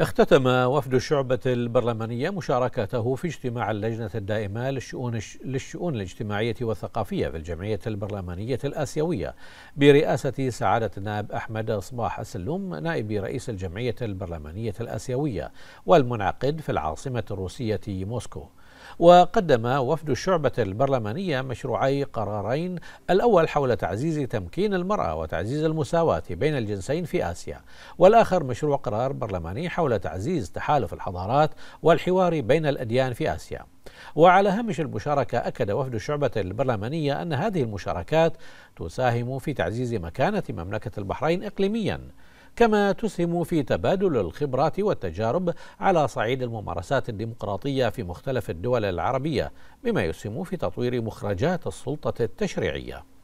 اختتم وفد الشعبة البرلمانية مشاركته في اجتماع اللجنة الدائمة للشؤون, للشؤون الاجتماعية والثقافية في الجمعية البرلمانية الآسيوية برئاسة سعادة النائب أحمد صباح السلوم نائب رئيس الجمعية البرلمانية الآسيوية والمنعقد في العاصمة الروسية موسكو وقدم وفد الشعبة البرلمانية مشروعي قرارين الأول حول تعزيز تمكين المرأة وتعزيز المساواة بين الجنسين في آسيا والآخر مشروع قرار برلماني حول تعزيز تحالف الحضارات والحوار بين الأديان في آسيا وعلى هامش المشاركة أكد وفد الشعبة البرلمانية أن هذه المشاركات تساهم في تعزيز مكانة مملكة البحرين إقليمياً كما تسهم في تبادل الخبرات والتجارب على صعيد الممارسات الديمقراطيه في مختلف الدول العربيه بما يسهم في تطوير مخرجات السلطه التشريعيه